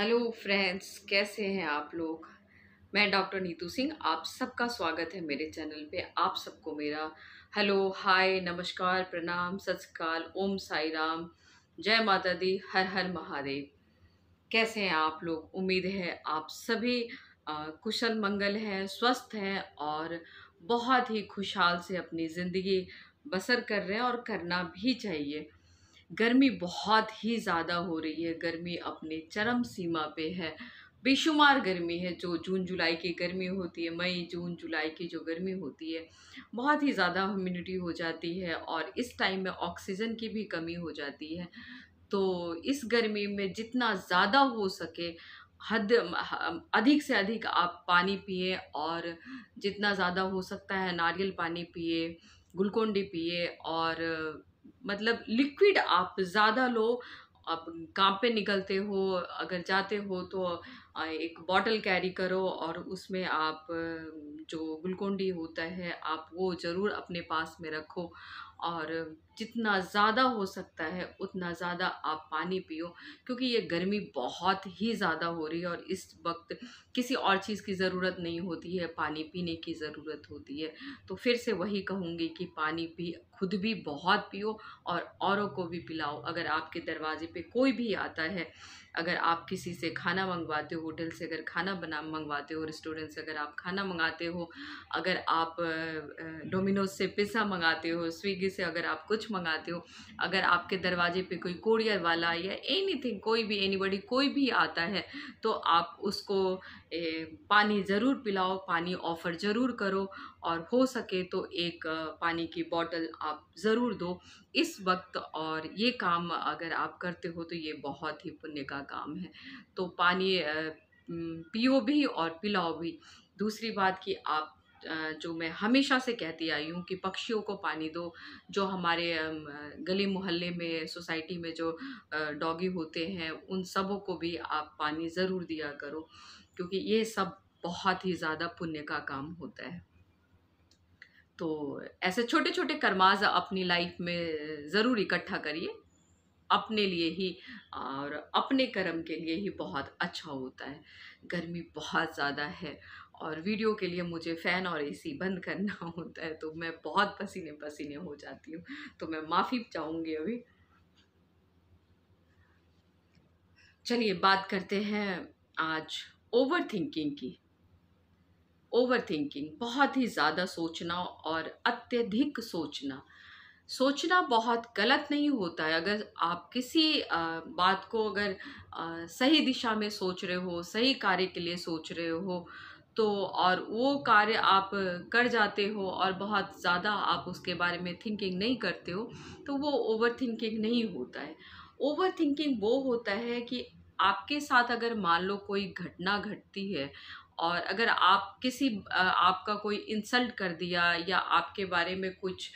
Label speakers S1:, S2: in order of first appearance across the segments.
S1: hello friends कैसे हैं आप लोग मैं डॉक्टर नीतू सिंह आप सबका स्वागत है मेरे चैनल पे आप सबको मेरा हेलो हाय नमस्कार प्रणाम सत्सकाल ओम साई राम जय माता दी हर हर महादेव कैसे हैं आप लोग उम्मीद है आप सभी कुशल मंगल हैं स्वस्थ हैं और बहुत ही खुशहाल से अपनी ज़िंदगी बसर कर रहे हैं और करना भी चाहिए गर्मी बहुत ही ज़्यादा हो रही है गर्मी अपने चरम सीमा पे है बेशुमार गर्मी है जो जून जुलाई की गर्मी होती है मई जून जुलाई की जो गर्मी होती है बहुत ही ज़्यादा ह्यूमिडिटी हो जाती है और इस टाइम में ऑक्सीजन की भी कमी हो जाती है तो इस गर्मी में जितना ज़्यादा हो सके हद अधिक से अधिक आप पानी पिए और जितना ज़्यादा हो सकता है नारियल पानी पिए ग्लूकोन डी पिए और मतलब लिक्विड आप ज़्यादा लो आप काम पे निकलते हो अगर जाते हो तो एक बॉटल कैरी करो और उसमें आप जो ग्लूकोन डी होता है आप वो ज़रूर अपने पास में रखो और जितना ज़्यादा हो सकता है उतना ज़्यादा आप पानी पियो क्योंकि ये गर्मी बहुत ही ज़्यादा हो रही है और इस वक्त किसी और चीज़ की ज़रूरत नहीं होती है पानी पीने की ज़रूरत होती है तो फिर से वही कहूँगी कि पानी भी खुद भी बहुत पियो और औरों को भी पिलाओ अगर आपके दरवाजे पे कोई भी आता है अगर आप किसी से खाना मंगवाते हो होटल से अगर खाना बना मंगवाते हो रेस्टोरेंट से अगर आप खाना मंगाते हो अगर आप डोमिनोज से पिज़्ज़ा मंगाते हो स्विगी से अगर आप कुछ कुछ मंगाते हो अगर आपके दरवाजे पे कोई कोरियर वाला या एनीथिंग कोई भी एनीबडी कोई भी आता है तो आप उसको ए, पानी ज़रूर पिलाओ पानी ऑफ़र ज़रूर करो और हो सके तो एक पानी की बॉटल आप ज़रूर दो इस वक्त और ये काम अगर आप करते हो तो ये बहुत ही पुण्य का काम है तो पानी पियो भी और पिलाओ भी दूसरी बात कि आप जो मैं हमेशा से कहती आई हूँ कि पक्षियों को पानी दो जो हमारे गली मोहल्ले में सोसाइटी में जो डॉगी होते हैं उन सबों को भी आप पानी ज़रूर दिया करो क्योंकि ये सब बहुत ही ज़्यादा पुण्य का काम होता है तो ऐसे छोटे छोटे कर्माज अपनी लाइफ में ज़रूर इकट्ठा करिए अपने लिए ही और अपने कर्म के लिए ही बहुत अच्छा होता है गर्मी बहुत ज़्यादा है और वीडियो के लिए मुझे फ़ैन और एसी बंद करना होता है तो मैं बहुत पसीने पसीने हो जाती हूँ तो मैं माफ़ी चाहूँगी अभी चलिए बात करते हैं आज ओवर थिंकिंग की ओवर थिंकिंग बहुत ही ज़्यादा सोचना और अत्यधिक सोचना सोचना बहुत गलत नहीं होता है अगर आप किसी बात को अगर सही दिशा में सोच रहे हो सही कार्य के लिए सोच रहे हो तो और वो कार्य आप कर जाते हो और बहुत ज़्यादा आप उसके बारे में थिंकिंग नहीं करते हो तो वो ओवर थिंकिंग नहीं होता है ओवर थिंकिंग वो होता है कि आपके साथ अगर मान लो कोई घटना घटती है और अगर आप किसी आपका कोई इंसल्ट कर दिया या आपके बारे में कुछ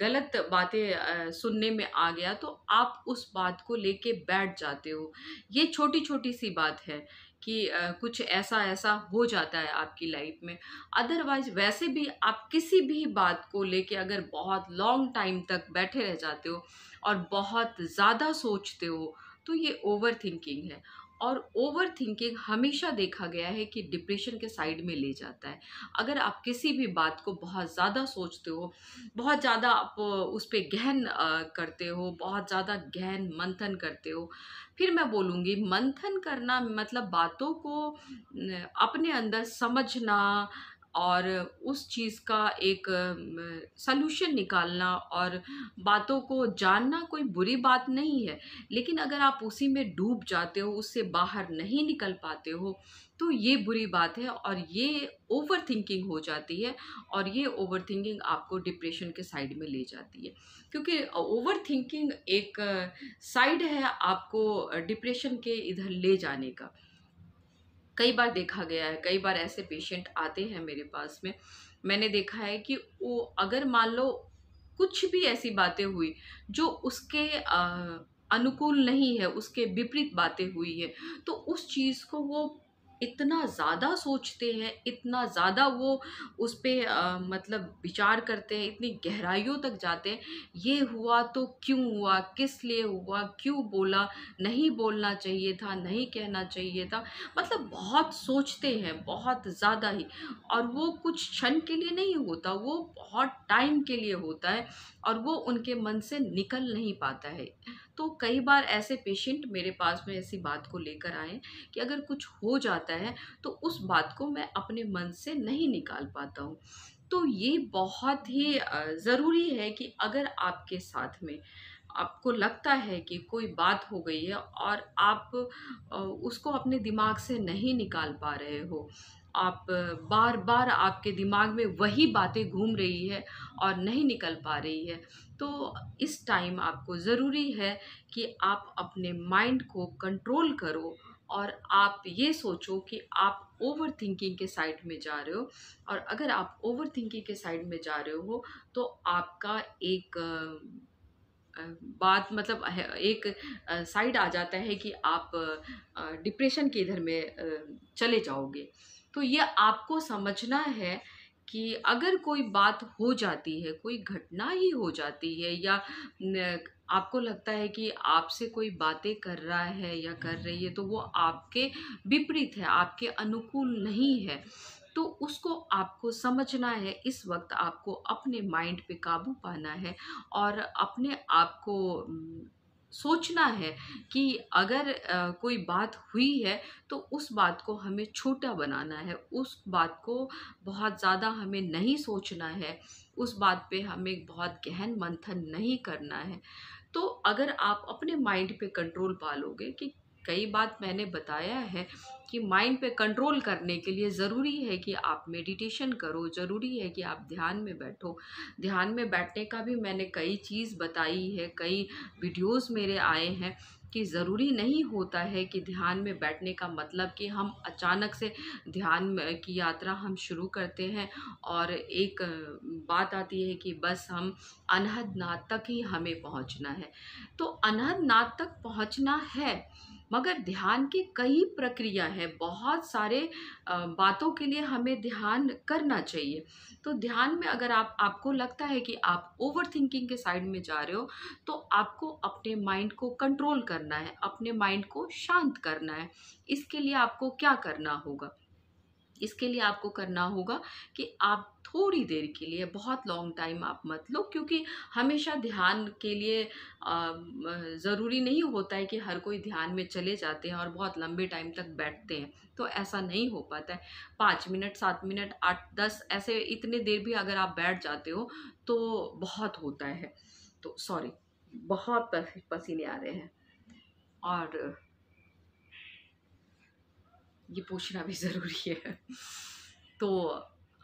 S1: गलत बातें सुनने में आ गया तो आप उस बात को लेके बैठ जाते हो ये छोटी छोटी सी बात है कि कुछ ऐसा ऐसा हो जाता है आपकी लाइफ में अदरवाइज वैसे भी आप किसी भी बात को लेके अगर बहुत लॉन्ग टाइम तक बैठे रह जाते हो और बहुत ज़्यादा सोचते हो तो ये ओवर थिंकिंग है और ओवर थिंकिंग हमेशा देखा गया है कि डिप्रेशन के साइड में ले जाता है अगर आप किसी भी बात को बहुत ज़्यादा सोचते हो बहुत ज़्यादा आप उस पर गहन करते हो बहुत ज़्यादा गहन मंथन करते हो फिर मैं बोलूँगी मंथन करना मतलब बातों को अपने अंदर समझना और उस चीज़ का एक सलूशन निकालना और बातों को जानना कोई बुरी बात नहीं है लेकिन अगर आप उसी में डूब जाते हो उससे बाहर नहीं निकल पाते हो तो ये बुरी बात है और ये ओवर थिंकिंग हो जाती है और ये ओवर थिंकिंग आपको डिप्रेशन के साइड में ले जाती है क्योंकि ओवर थिंकिंग एक साइड है आपको डिप्रेशन के इधर ले जाने का कई बार देखा गया है कई बार ऐसे पेशेंट आते हैं मेरे पास में मैंने देखा है कि वो अगर मान लो कुछ भी ऐसी बातें हुई जो उसके अनुकूल नहीं है उसके विपरीत बातें हुई है तो उस चीज़ को वो इतना ज़्यादा सोचते हैं इतना ज़्यादा वो उस पर मतलब विचार करते हैं इतनी गहराइयों तक जाते हैं ये हुआ तो क्यों हुआ किस लिए हुआ क्यों बोला नहीं बोलना चाहिए था नहीं कहना चाहिए था मतलब बहुत सोचते हैं बहुत ज़्यादा ही और वो कुछ क्षण के लिए नहीं होता वो बहुत टाइम के लिए होता है और वो उनके मन से निकल नहीं पाता है तो कई बार ऐसे पेशेंट मेरे पास में ऐसी बात को लेकर आए कि अगर कुछ हो जाता है तो उस बात को मैं अपने मन से नहीं निकाल पाता हूँ तो ये बहुत ही ज़रूरी है कि अगर आपके साथ में आपको लगता है कि कोई बात हो गई है और आप उसको अपने दिमाग से नहीं निकाल पा रहे हो आप बार बार आपके दिमाग में वही बातें घूम रही है और नहीं निकल पा रही है तो इस टाइम आपको ज़रूरी है कि आप अपने माइंड को कंट्रोल करो और आप ये सोचो कि आप ओवर थिंकिंग के साइड में जा रहे हो और अगर आप ओवर थिंकिंग के साइड में जा रहे हो तो आपका एक बात मतलब एक साइड आ जाता है कि आप डिप्रेशन के इधर में चले जाओगे तो ये आपको समझना है कि अगर कोई बात हो जाती है कोई घटना ही हो जाती है या आपको लगता है कि आपसे कोई बातें कर रहा है या कर रही है तो वो आपके विपरीत है आपके अनुकूल नहीं है तो उसको आपको समझना है इस वक्त आपको अपने माइंड पे काबू पाना है और अपने आप को सोचना है कि अगर आ, कोई बात हुई है तो उस बात को हमें छोटा बनाना है उस बात को बहुत ज़्यादा हमें नहीं सोचना है उस बात पे हमें बहुत गहन मंथन नहीं करना है तो अगर आप अपने माइंड पे कंट्रोल पालोगे कि कई बात मैंने बताया है कि माइंड पे कंट्रोल करने के लिए ज़रूरी है कि आप मेडिटेशन करो ज़रूरी है कि आप ध्यान में बैठो ध्यान में बैठने का भी मैंने कई चीज़ बताई है कई वीडियोस मेरे आए हैं कि ज़रूरी नहीं होता है कि ध्यान में बैठने का मतलब कि हम अचानक से ध्यान की यात्रा हम शुरू करते हैं और एक बात आती है कि बस हम अनहद नाथ तक ही हमें पहुंचना है तो अनहद नाथ तक पहुंचना है मगर ध्यान की कई प्रक्रिया है बहुत सारे बातों के लिए हमें ध्यान करना चाहिए तो ध्यान में अगर आप आपको लगता है कि आप ओवर थिंकिंग के साइड में जा रहे हो तो आपको अपने माइंड को कंट्रोल करना है अपने माइंड को शांत करना है इसके लिए आपको क्या करना होगा इसके लिए आपको करना होगा कि आप थोड़ी देर के लिए बहुत लॉन्ग टाइम आप मत लो क्योंकि हमेशा ध्यान के लिए ज़रूरी नहीं होता है कि हर कोई ध्यान में चले जाते हैं और बहुत लंबे टाइम तक बैठते हैं तो ऐसा नहीं हो पाता है पाँच मिनट सात मिनट आठ दस ऐसे इतने देर भी अगर आप बैठ जाते हो तो बहुत होता है तो सॉरी बहुत पसीने आ रहे हैं और ये पूछना भी ज़रूरी है तो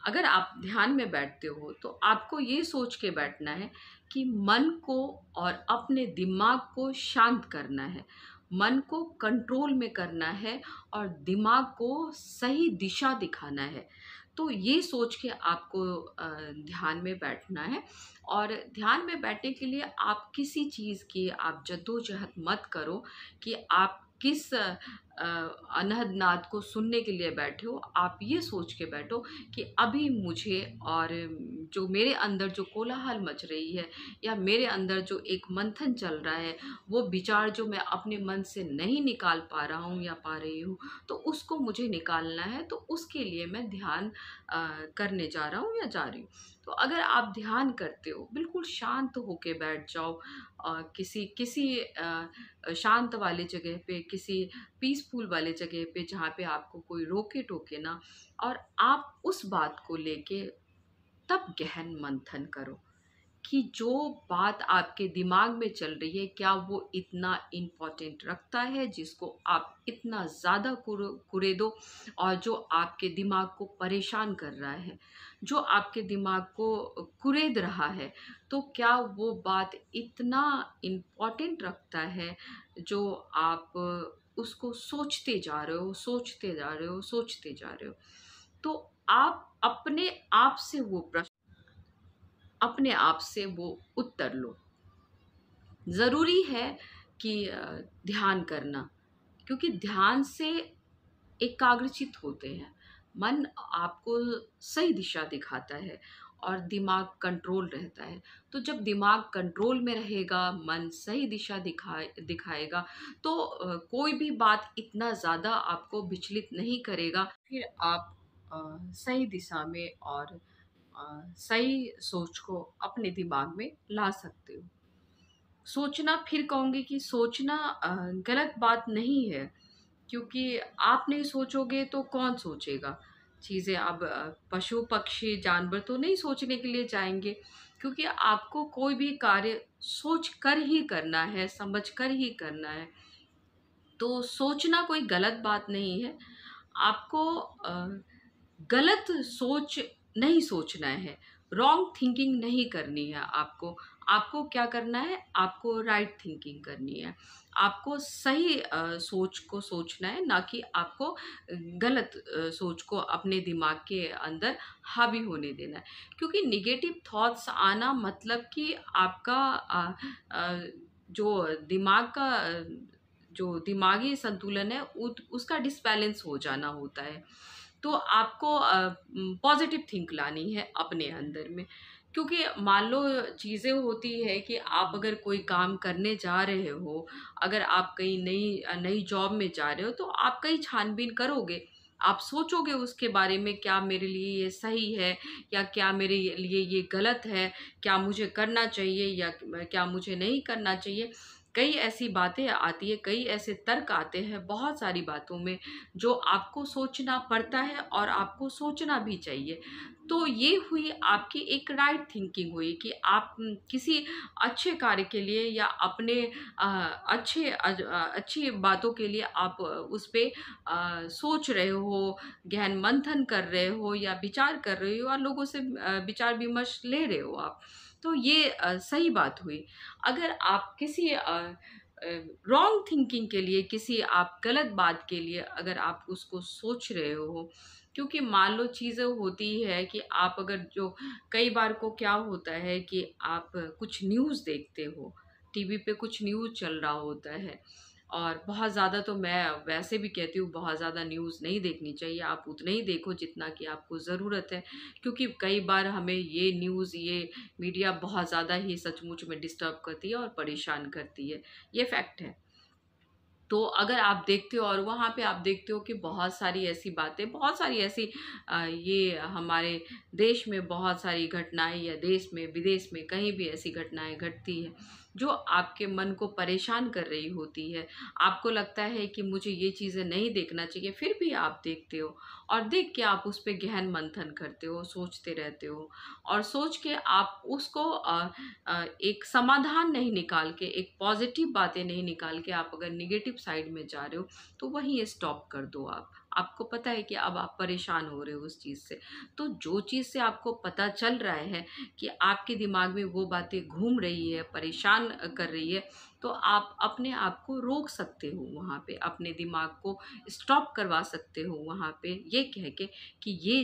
S1: अगर आप ध्यान में बैठते हो तो आपको ये सोच के बैठना है कि मन को और अपने दिमाग को शांत करना है मन को कंट्रोल में करना है और दिमाग को सही दिशा दिखाना है तो ये सोच के आपको ध्यान में बैठना है और ध्यान में बैठने के लिए आप किसी चीज़ की आप जद्दोजहद मत करो कि आप किस अनहद नाद को सुनने के लिए बैठे हो आप ये सोच के बैठो कि अभी मुझे और जो मेरे अंदर जो कोलाहल मच रही है या मेरे अंदर जो एक मंथन चल रहा है वो विचार जो मैं अपने मन से नहीं निकाल पा रहा हूँ या पा रही हूँ तो उसको मुझे निकालना है तो उसके लिए मैं ध्यान करने जा रहा हूँ या जा रही हूँ तो अगर आप ध्यान करते हो बिल्कुल शांत होके बैठ जाओ आ, किसी किसी आ, शांत वाले जगह पे किसी पीसफुल वाले जगह पे जहाँ पे आपको कोई रोके टोके ना और आप उस बात को लेके तब गहन मंथन करो कि जो बात आपके दिमाग में चल रही है क्या वो इतना इम्पॉर्टेंट रखता है जिसको आप इतना ज़्यादा कुरे दो और जो आपके दिमाग को परेशान कर रहा है जो आपके दिमाग को कुरेद रहा है तो क्या वो बात इतना इम्पॉर्टेंट रखता है जो आप उसको सोचते जा रहे हो सोचते जा रहे हो सोचते जा रहे हो तो आप अपने आप से वो प्रश्न अपने आप से वो उत्तर लो ज़रूरी है कि ध्यान करना क्योंकि ध्यान से एकाग्रचित होते हैं मन आपको सही दिशा दिखाता है और दिमाग कंट्रोल रहता है तो जब दिमाग कंट्रोल में रहेगा मन सही दिशा दिखाए दिखाएगा तो कोई भी बात इतना ज़्यादा आपको विचलित नहीं करेगा फिर आप सही दिशा में और सही सोच को अपने दिमाग में ला सकते हो सोचना फिर कहूँगी कि सोचना गलत बात नहीं है क्योंकि आप नहीं सोचोगे तो कौन सोचेगा चीज़ें अब पशु पक्षी जानवर तो नहीं सोचने के लिए जाएंगे क्योंकि आपको कोई भी कार्य सोच कर ही करना है समझ कर ही करना है तो सोचना कोई गलत बात नहीं है आपको गलत सोच नहीं सोचना है रॉन्ग थिंकिंग नहीं करनी है आपको आपको क्या करना है आपको राइट right थिंकिंग करनी है आपको सही सोच को सोचना है ना कि आपको गलत सोच को अपने दिमाग के अंदर हावी होने देना है क्योंकि निगेटिव थॉट्स आना मतलब कि आपका जो दिमाग का जो दिमागी संतुलन है उसका डिसबैलेंस हो जाना होता है तो आपको पॉजिटिव थिंक लानी है अपने अंदर में क्योंकि मान लो चीज़ें होती है कि आप अगर कोई काम करने जा रहे हो अगर आप कहीं नई नई जॉब में जा रहे हो तो आप कहीं छानबीन करोगे आप सोचोगे उसके बारे में क्या मेरे लिए ये सही है या क्या मेरे लिए ये गलत है क्या मुझे करना चाहिए या क्या मुझे नहीं करना चाहिए कई ऐसी बातें आती है कई ऐसे तर्क आते हैं बहुत सारी बातों में जो आपको सोचना पड़ता है और आपको सोचना भी चाहिए तो ये हुई आपकी एक राइट थिंकिंग हुई कि आप किसी अच्छे कार्य के लिए या अपने अच्छे अच्छी बातों के लिए आप उस पर सोच रहे हो गहन मंथन कर रहे हो या विचार कर रहे हो या लोगों से विचार विमर्श ले रहे हो आप तो ये सही बात हुई अगर आप किसी रॉन्ग थिंकिंग के लिए किसी आप गलत बात के लिए अगर आप उसको सोच रहे हो क्योंकि मान लो चीज़ें होती है कि आप अगर जो कई बार को क्या होता है कि आप कुछ न्यूज़ देखते हो टीवी पे कुछ न्यूज़ चल रहा होता है और बहुत ज़्यादा तो मैं वैसे भी कहती हूँ बहुत ज़्यादा न्यूज़ नहीं देखनी चाहिए आप उतना ही देखो जितना कि आपको ज़रूरत है क्योंकि कई बार हमें ये न्यूज़ ये मीडिया बहुत ज़्यादा ही सचमुच में डिस्टर्ब करती है और परेशान करती है ये फैक्ट है तो अगर आप देखते हो और वहाँ पे आप देखते हो कि बहुत सारी ऐसी बातें बहुत सारी ऐसी ये हमारे देश में बहुत सारी घटनाएं या देश में विदेश में कहीं भी ऐसी घटनाएं घटती है जो आपके मन को परेशान कर रही होती है आपको लगता है कि मुझे ये चीज़ें नहीं देखना चाहिए फिर भी आप देखते हो और देख के आप उस पर गहन मंथन करते हो सोचते रहते हो और सोच के आप उसको एक समाधान नहीं निकाल के एक पॉजिटिव बातें नहीं निकाल के आप अगर निगेटिव साइड में जा रहे हो तो वहीं स्टॉप कर दो आप आपको पता है कि अब आप परेशान हो रहे हो उस चीज़ से तो जो चीज़ से आपको पता चल रहा है कि आपके दिमाग में वो बातें घूम रही है परेशान कर रही है तो आप अपने आप को रोक सकते हो वहाँ पे अपने दिमाग को स्टॉप करवा सकते हो वहाँ पे ये कह के कि ये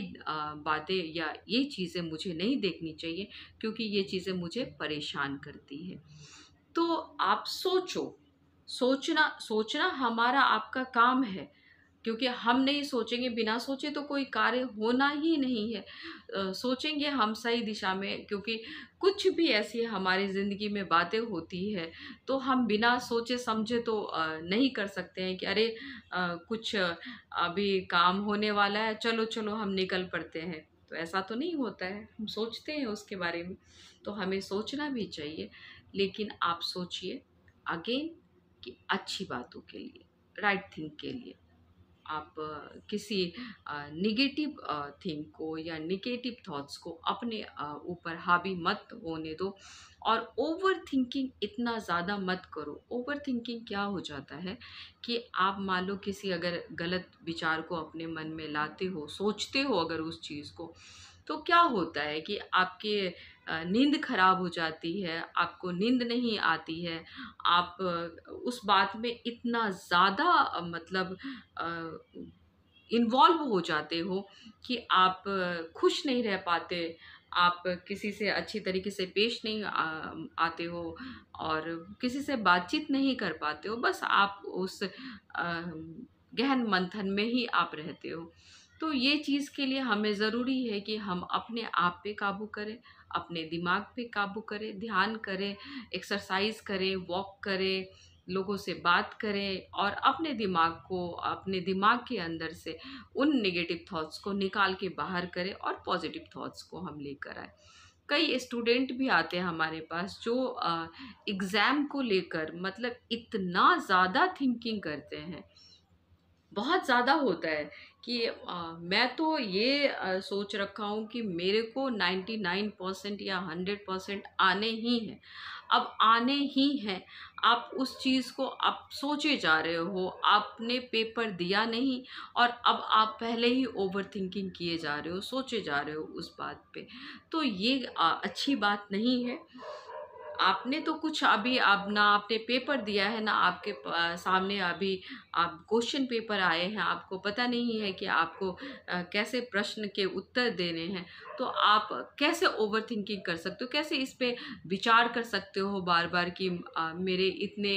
S1: बातें या ये चीज़ें मुझे नहीं देखनी चाहिए क्योंकि ये चीज़ें मुझे परेशान करती है तो आप सोचो सोचना सोचना हमारा आपका काम है क्योंकि हम नहीं सोचेंगे बिना सोचे तो कोई कार्य होना ही नहीं है आ, सोचेंगे हम सही दिशा में क्योंकि कुछ भी ऐसी हमारी ज़िंदगी में बातें होती है तो हम बिना सोचे समझे तो आ, नहीं कर सकते हैं कि अरे आ, कुछ अभी काम होने वाला है चलो चलो हम निकल पड़ते हैं तो ऐसा तो नहीं होता है हम सोचते हैं उसके बारे में तो हमें सोचना भी चाहिए लेकिन आप सोचिए अगेन कि अच्छी बातों के लिए राइट थिंक के लिए आप किसी निगेटिव थिंक को या निगेटिव थॉट्स को अपने ऊपर हावी मत होने दो और ओवर थिंकिंग इतना ज़्यादा मत करो ओवर थिंकिंग क्या हो जाता है कि आप मान लो किसी अगर गलत विचार को अपने मन में लाते हो सोचते हो अगर उस चीज़ को तो क्या होता है कि आपके नींद खराब हो जाती है आपको नींद नहीं आती है आप उस बात में इतना ज़्यादा मतलब इन्वॉल्व हो जाते हो कि आप खुश नहीं रह पाते आप किसी से अच्छी तरीके से पेश नहीं आ, आते हो और किसी से बातचीत नहीं कर पाते हो बस आप उस आ, गहन मंथन में ही आप रहते हो तो ये चीज़ के लिए हमें ज़रूरी है कि हम अपने आप पे काबू करें अपने दिमाग पे काबू करें ध्यान करें एक्सरसाइज करें वॉक करें लोगों से बात करें और अपने दिमाग को अपने दिमाग के अंदर से उन नेगेटिव थॉट्स को निकाल के बाहर करें और पॉजिटिव थॉट्स को हम लेकर आए कई स्टूडेंट भी आते हैं हमारे पास जो एग्ज़ाम को लेकर मतलब इतना ज़्यादा थिंकिंग करते हैं बहुत ज़्यादा होता है कि आ, मैं तो ये आ, सोच रखा हूँ कि मेरे को 99 परसेंट या 100 परसेंट आने ही हैं अब आने ही हैं आप उस चीज़ को आप सोचे जा रहे हो आपने पेपर दिया नहीं और अब आप पहले ही ओवर थिंकिंग किए जा रहे हो सोचे जा रहे हो उस बात पे तो ये आ, अच्छी बात नहीं है आपने तो कुछ अभी अब ना आपने पेपर दिया है ना आपके सामने अभी आप क्वेश्चन पेपर आए हैं आपको पता नहीं है कि आपको कैसे प्रश्न के उत्तर देने हैं तो आप कैसे ओवर थिंकिंग कर सकते हो कैसे इस पर विचार कर सकते हो बार बार कि मेरे इतने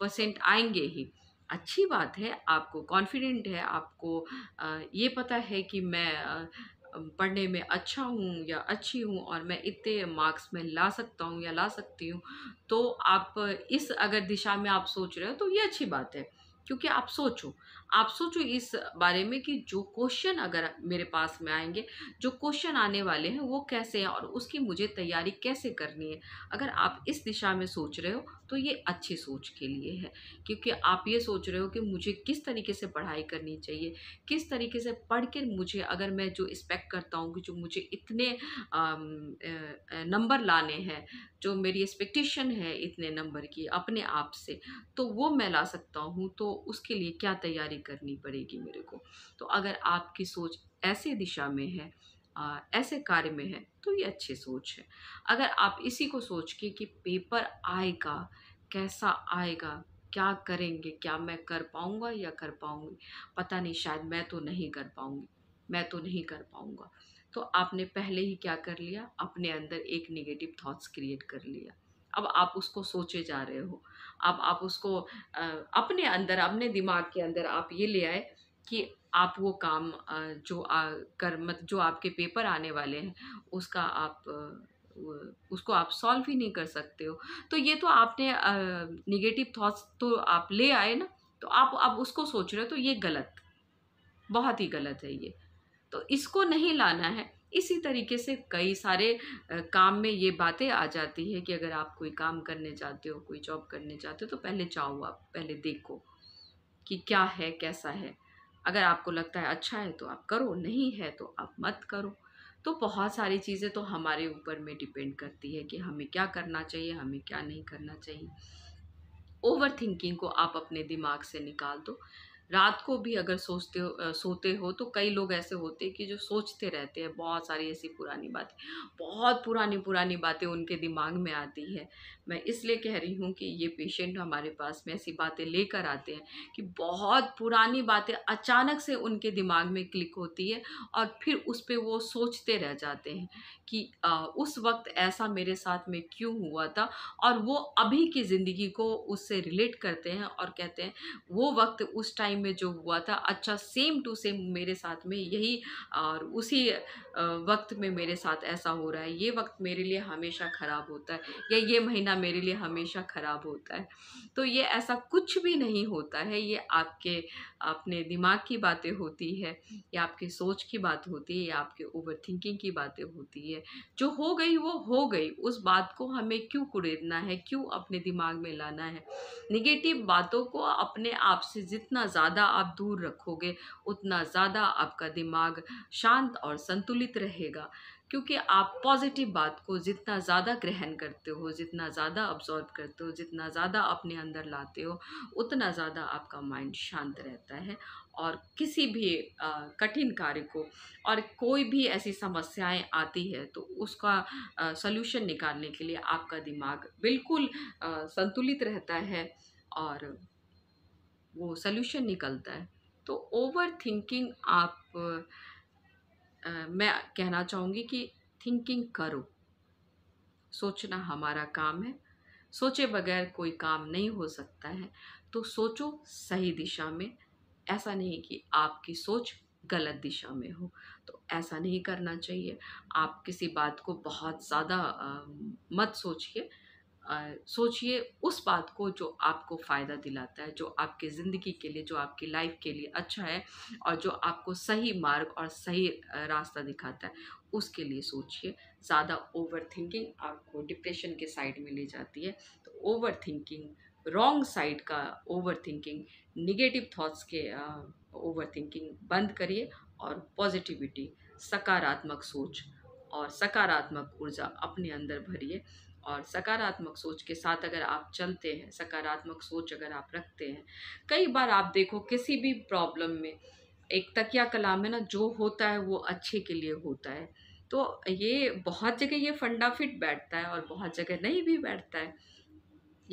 S1: परसेंट आएंगे ही अच्छी बात है आपको कॉन्फिडेंट है आपको ये पता है कि मैं पढ़ने में अच्छा हूँ या अच्छी हूँ और मैं इतने मार्क्स में ला सकता हूँ या ला सकती हूँ तो आप इस अगर दिशा में आप सोच रहे हो तो ये अच्छी बात है क्योंकि आप सोचो आप सोचो इस बारे में कि जो क्वेश्चन अगर मेरे पास में आएंगे जो क्वेश्चन आने वाले हैं वो कैसे हैं और उसकी मुझे तैयारी कैसे करनी है अगर आप इस दिशा में सोच रहे हो तो ये अच्छी सोच के लिए है क्योंकि आप ये सोच रहे हो कि मुझे किस तरीके से पढ़ाई करनी चाहिए किस तरीके से पढ़ के मुझे अगर मैं जो एक्सपेक्ट करता हूँ कि जो मुझे इतने नंबर लाने हैं जो मेरी एक्सपेक्टेशन है इतने नंबर की अपने आप से तो वो मैं ला सकता हूँ तो उसके लिए क्या तैयारी अप्लाई करनी पड़ेगी मेरे को तो अगर आपकी सोच ऐसे दिशा में है आ, ऐसे कार्य में है तो ये अच्छी सोच है अगर आप इसी को सोच के कि पेपर आएगा कैसा आएगा क्या करेंगे क्या मैं कर पाऊँगा या कर पाऊँगी पता नहीं शायद मैं तो नहीं कर पाऊँगी मैं तो नहीं कर पाऊँगा तो आपने पहले ही क्या कर लिया अपने अंदर एक निगेटिव थॉट्स क्रिएट कर लिया अब आप उसको सोचे जा रहे हो अब आप उसको अपने अंदर अपने दिमाग के अंदर आप ये ले आए कि आप वो काम जो आ, कर मत जो आपके पेपर आने वाले हैं उसका आप उसको आप सॉल्व ही नहीं कर सकते हो तो ये तो आपने निगेटिव थॉट्स तो आप ले आए ना तो आप अब उसको सोच रहे हो तो ये गलत बहुत ही गलत है ये तो इसको नहीं लाना है इसी तरीके से कई सारे काम में ये बातें आ जाती है कि अगर आप कोई काम करने जाते हो कोई जॉब करने जाते हो तो पहले चाहो आप पहले देखो कि क्या है कैसा है अगर आपको लगता है अच्छा है तो आप करो नहीं है तो आप मत करो तो बहुत सारी चीज़ें तो हमारे ऊपर में डिपेंड करती है कि हमें क्या करना चाहिए हमें क्या नहीं करना चाहिए ओवर थिंकिंग को आप अपने दिमाग से निकाल दो रात को भी अगर सोचते हो सोते हो तो कई लोग ऐसे होते हैं कि जो सोचते रहते हैं बहुत सारी ऐसी पुरानी बातें बहुत पुरानी पुरानी बातें उनके दिमाग में आती है मैं इसलिए कह रही हूँ कि ये पेशेंट हमारे पास में ऐसी बातें लेकर आते हैं कि बहुत पुरानी बातें अचानक से उनके दिमाग में क्लिक होती है और फिर उस पर वो सोचते रह जाते हैं कि आ, उस वक्त ऐसा मेरे साथ में क्यों हुआ था और वो अभी की ज़िंदगी को उससे रिलेट करते हैं और कहते हैं वो वक्त उस टाइम में जो हुआ था अच्छा सेम टू सेम मेरे साथ में यही और उसी वक्त में मेरे साथ ऐसा हो रहा है ये वक्त मेरे लिए हमेशा ख़राब होता है या ये महीना मेरे लिए हमेशा ख़राब होता है तो ये ऐसा कुछ भी नहीं होता है ये आपके अपने दिमाग की बातें होती है या आपके सोच की बात होती है या आपके ओवर थिंकिंग की बातें होती है जो हो गई वो हो गई उस बात को हमें क्यों कुरेदना है क्यों अपने दिमाग में लाना है निगेटिव बातों को अपने आप से जितना ज़्यादा आप दूर रखोगे उतना ज़्यादा आपका दिमाग शांत और संतुलित रहेगा क्योंकि आप पॉजिटिव बात को जितना ज़्यादा ग्रहण करते हो जितना ज़्यादा अब्जॉर्व करते हो जितना ज़्यादा अपने अंदर लाते हो उतना ज़्यादा आपका माइंड शांत रहता है और किसी भी कठिन कार्य को और कोई भी ऐसी समस्याएं आती है तो उसका सल्यूशन निकालने के लिए आपका दिमाग बिल्कुल आ, संतुलित रहता है और वो सल्यूशन निकलता है तो ओवर थिंकिंग आप मैं कहना चाहूँगी कि थिंकिंग करो सोचना हमारा काम है सोचे बगैर कोई काम नहीं हो सकता है तो सोचो सही दिशा में ऐसा नहीं कि आपकी सोच गलत दिशा में हो तो ऐसा नहीं करना चाहिए आप किसी बात को बहुत ज़्यादा मत सोचिए सोचिए उस बात को जो आपको फ़ायदा दिलाता है जो आपके ज़िंदगी के लिए जो आपकी लाइफ के लिए अच्छा है और जो आपको सही मार्ग और सही रास्ता दिखाता है उसके लिए सोचिए ज़्यादा ओवर थिंकिंग आपको डिप्रेशन के साइड में ले जाती है तो ओवर थिंकिंग रॉन्ग साइड का ओवर थिंकिंग निगेटिव थाट्स के ओवर थिंकिंग बंद करिए और पॉजिटिविटी सकारात्मक सोच और सकारात्मक ऊर्जा अपने अंदर भरिए और सकारात्मक सोच के साथ अगर आप चलते हैं सकारात्मक सोच अगर आप रखते हैं कई बार आप देखो किसी भी प्रॉब्लम में एक तकिया कलाम है ना जो होता है वो अच्छे के लिए होता है तो ये बहुत जगह ये फंडा फिट बैठता है और बहुत जगह नहीं भी बैठता है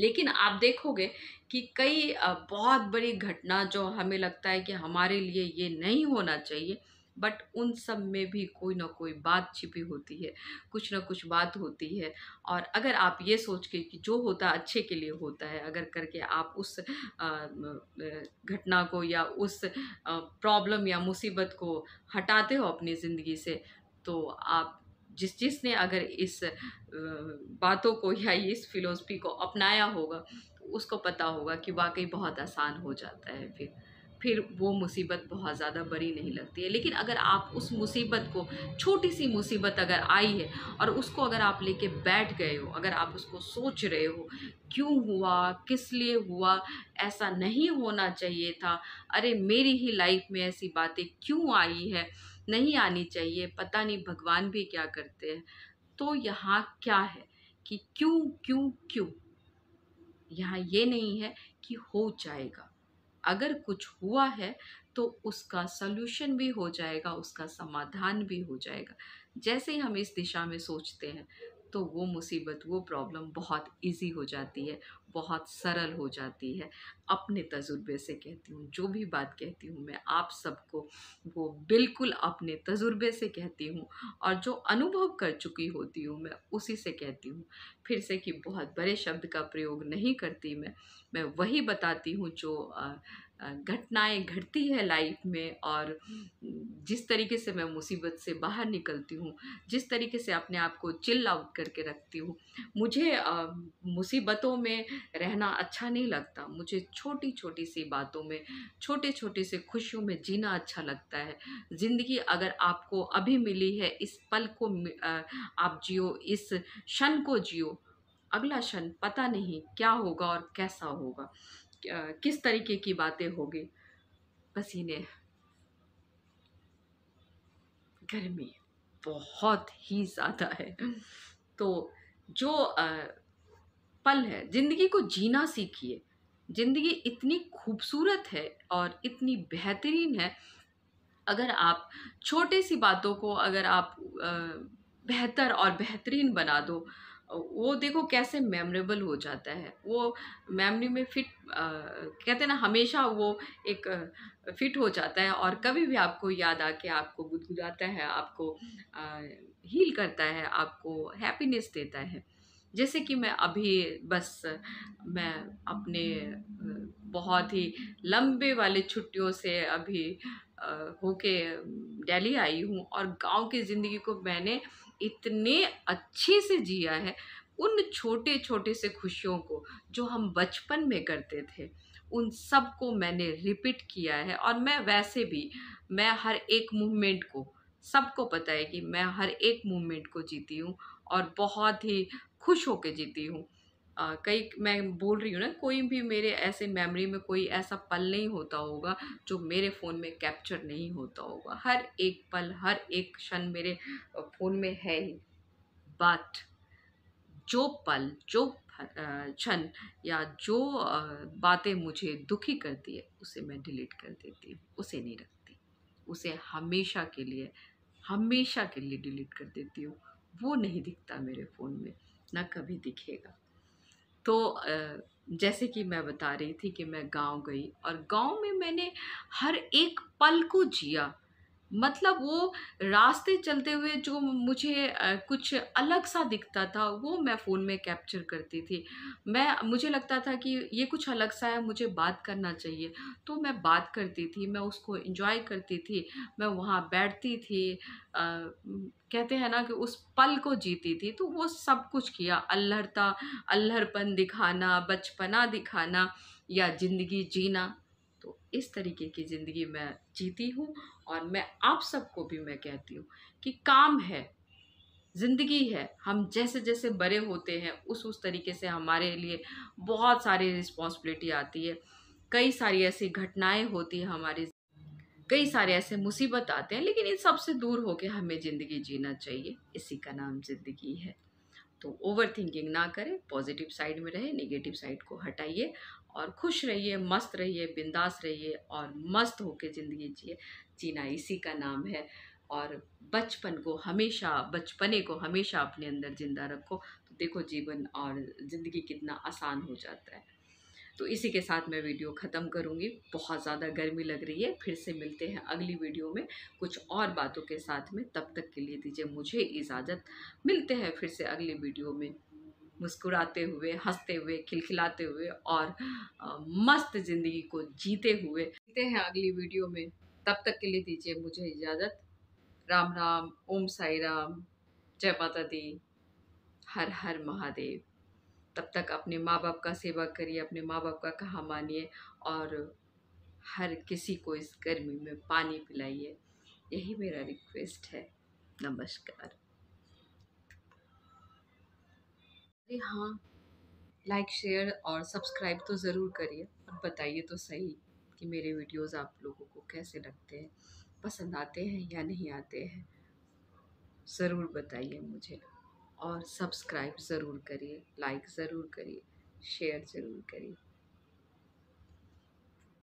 S1: लेकिन आप देखोगे कि कई बहुत बड़ी घटना जो हमें लगता है कि हमारे लिए ये नहीं होना चाहिए बट उन सब में भी कोई ना कोई बात छिपी होती है कुछ ना कुछ बात होती है और अगर आप ये सोच के कि जो होता अच्छे के लिए होता है अगर करके आप उस घटना को या उस प्रॉब्लम या मुसीबत को हटाते हो अपनी ज़िंदगी से तो आप जिस जिसने अगर इस बातों को या इस फिलोसफी को अपनाया होगा उसको पता होगा कि वाकई बहुत आसान हो जाता है फिर फिर वो मुसीबत बहुत ज़्यादा बड़ी नहीं लगती है लेकिन अगर आप उस मुसीबत को छोटी सी मुसीबत अगर आई है और उसको अगर आप लेके बैठ गए हो अगर आप उसको सोच रहे हो क्यों हुआ किस लिए हुआ ऐसा नहीं होना चाहिए था अरे मेरी ही लाइफ में ऐसी बातें क्यों आई है नहीं आनी चाहिए पता नहीं भगवान भी क्या करते हैं तो यहाँ क्या है कि क्यों क्यों क्यों यहाँ ये नहीं है कि हो जाएगा अगर कुछ हुआ है तो उसका सल्यूशन भी हो जाएगा उसका समाधान भी हो जाएगा जैसे ही हम इस दिशा में सोचते हैं तो वो मुसीबत वो प्रॉब्लम बहुत इजी हो जाती है बहुत सरल हो जाती है अपने तजुर्बे से कहती हूँ जो भी बात कहती हूँ मैं आप सबको वो बिल्कुल अपने तजुर्बे से कहती हूँ और जो अनुभव कर चुकी होती हूँ मैं उसी से कहती हूँ फिर से कि बहुत बड़े शब्द का प्रयोग नहीं करती मैं मैं वही बताती हूँ जो घटनाएं घटती है लाइफ में और जिस तरीके से मैं मुसीबत से बाहर निकलती हूँ जिस तरीके से अपने आप को चिल आउट करके रखती हूँ मुझे आ, मुसीबतों में रहना अच्छा नहीं लगता मुझे छोटी छोटी सी बातों में छोटे छोटे से खुशियों में जीना अच्छा लगता है ज़िंदगी अगर आपको अभी मिली है इस पल को आ, आप जियो इस क्षण को जियो अगला क्षण पता नहीं क्या होगा और कैसा होगा किस तरीके की बातें होगी पसीने गर्मी बहुत ही ज़्यादा है तो जो पल है ज़िंदगी को जीना सीखिए ज़िंदगी इतनी खूबसूरत है और इतनी बेहतरीन है अगर आप छोटे सी बातों को अगर आप बेहतर और बेहतरीन बना दो वो देखो कैसे मेमोरेबल हो जाता है वो मेमोरी में फिट आ, कहते हैं ना हमेशा वो एक आ, फिट हो जाता है और कभी भी आपको याद आके आपको गुदगुदाता है आपको आ, हील करता है आपको हैप्पीनेस देता है जैसे कि मैं अभी बस मैं अपने बहुत ही लंबे वाले छुट्टियों से अभी होके दिल्ली आई हूँ और गांव की ज़िंदगी को मैंने इतने अच्छे से जिया है उन छोटे छोटे से खुशियों को जो हम बचपन में करते थे उन सब को मैंने रिपीट किया है और मैं वैसे भी मैं हर एक मूवमेंट को सबको पता है कि मैं हर एक मूवमेंट को जीती हूँ और बहुत ही खुश होकर जीती हूँ कई मैं बोल रही हूँ ना कोई भी मेरे ऐसे मेमोरी में कोई ऐसा पल नहीं होता होगा जो मेरे फ़ोन में कैप्चर नहीं होता होगा हर एक पल हर एक क्षण मेरे फ़ोन में है ही बट जो पल जो क्षण या जो बातें मुझे दुखी करती है उसे मैं डिलीट कर देती हूँ उसे नहीं रखती उसे हमेशा के लिए हमेशा के लिए डिलीट कर देती हूँ वो नहीं दिखता मेरे फ़ोन में ना कभी दिखेगा तो जैसे कि मैं बता रही थी कि मैं गांव गई और गांव में मैंने हर एक पल को जिया मतलब वो रास्ते चलते हुए जो मुझे कुछ अलग सा दिखता था वो मैं फ़ोन में कैप्चर करती थी मैं मुझे लगता था कि ये कुछ अलग सा है मुझे बात करना चाहिए तो मैं बात करती थी मैं उसको इन्जॉय करती थी मैं वहाँ बैठती थी आ, कहते हैं ना कि उस पल को जीती थी तो वो सब कुछ किया अल्हरता अल्हरपन दिखाना बचपना दिखाना या ज़िंदगी जीना तो इस तरीके की ज़िंदगी मैं जीती हूँ और मैं आप सबको भी मैं कहती हूँ कि काम है ज़िंदगी है हम जैसे जैसे बड़े होते हैं उस उस तरीके से हमारे लिए बहुत सारी रिस्पॉन्सिबिलिटी आती है कई सारी ऐसी घटनाएं होती हैं हमारी कई सारे ऐसे मुसीबत आते हैं लेकिन इन सब से दूर होकर हमें ज़िंदगी जीना चाहिए इसी का नाम ज़िंदगी है तो ओवर थिंकिंग ना करें पॉजिटिव साइड में रहे नेगेटिव साइड को हटाइए और खुश रहिए मस्त रहिए बिंदास रहिए और मस्त होके ज़िंदगी जिए जीना इसी का नाम है और बचपन को हमेशा बचपने को हमेशा अपने अंदर ज़िंदा रखो तो देखो जीवन और ज़िंदगी कितना आसान हो जाता है तो इसी के साथ मैं वीडियो ख़त्म करूँगी बहुत ज़्यादा गर्मी लग रही है फिर से मिलते हैं अगली वीडियो में कुछ और बातों के साथ में तब तक के लिए दीजिए मुझे इजाज़त मिलते हैं फिर से अगली वीडियो में मुस्कुराते हुए हंसते हुए खिलखिलाते हुए और मस्त ज़िंदगी को जीते हुए मिलते हैं अगली वीडियो में तब तक के लिए दीजिए मुझे इजाज़त राम राम ओम साई राम जय माता दी हर हर महादेव तब तक अपने माँ बाप का सेवा करिए अपने माँ बाप का कहा मानिए और हर किसी को इस गर्मी में पानी पिलाइए यही मेरा रिक्वेस्ट है नमस्कार अरे हाँ लाइक शेयर और सब्सक्राइब तो ज़रूर करिए और बताइए तो सही कि मेरे वीडियोस आप लोगों को कैसे लगते हैं पसंद आते हैं या नहीं आते हैं ज़रूर बताइए मुझे और सब्सक्राइब ज़रूर करिए लाइक ज़रूर करिए शेयर ज़रूर करिए